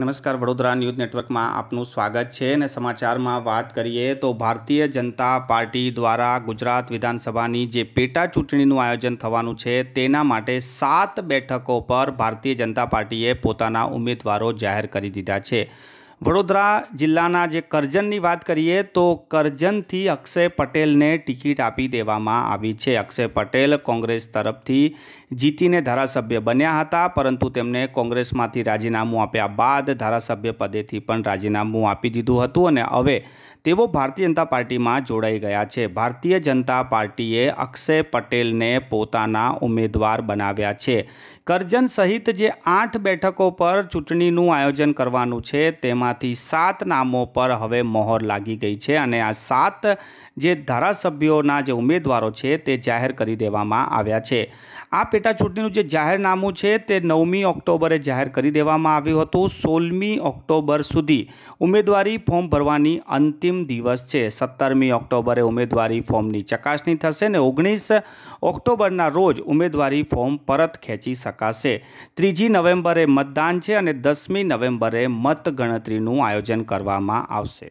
નમસ્કાર વડોદરા ન્યૂઝ નેટવર્કમાં આપનું સ્વાગત છે અને સમાચારમાં વાત કરીએ તો ભારતીય જનતા પાર્ટી દ્વારા ગુજરાત વિધાનસભાની જે પેટા ચૂંટણીનું આયોજન થવાનું છે તેના માટે સાત બેઠકો પર ભારતીય જનતા પાર્ટીએ પોતાના ઉમેદવારો જાહેર કરી દીધા છે વડોદરા જિલ્લાના જે કરજણની વાત કરીએ તો કરજણથી અક્ષય પટેલને ટિકિટ આપી દેવામાં આવી છે અક્ષય પટેલ કોંગ્રેસ તરફથી જીતીને ધારાસભ્ય બન્યા હતા પરંતુ તેમને કોંગ્રેસમાંથી રાજીનામું આપ્યા બાદ ધારાસભ્ય પદેથી પણ રાજીનામું આપી દીધું હતું અને હવે તેઓ ભારતીય જનતા પાર્ટીમાં જોડાઈ ગયા છે ભારતીય જનતા પાર્ટીએ અક્ષય પટેલને પોતાના ઉમેદવાર બનાવ્યા છે કરજણ સહિત જે આઠ બેઠકો પર ચૂંટણીનું આયોજન કરવાનું છે તેમાં જેમાંથી સાત નામો પર હવે મહોર લાગી ગઈ છે અને આ સાત જે ધારાસભ્યોના જે ઉમેદવારો છે તે જાહેર કરી દેવામાં આવ્યા છે આ પેટાચૂંટણીનું જે જાહેરનામું છે તે નવમી ઓક્ટોબરે જાહેર કરી દેવામાં આવ્યું હતું સોળમી ઓક્ટોબર સુધી ઉમેદવારી ફોર્મ ભરવાની અંતિમ દિવસ છે સત્તરમી ઓક્ટોબરે ઉમેદવારી ફોર્મની ચકાસણી થશે ને ઓગણીસ ઓક્ટોબરના રોજ ઉમેદવારી ફોર્મ પરત ખેંચી શકાશે ત્રીજી નવેમ્બરે મતદાન છે અને દસમી નવેમ્બરે મતગણતરી શિબિરનું આયોજન કરવામાં આવશે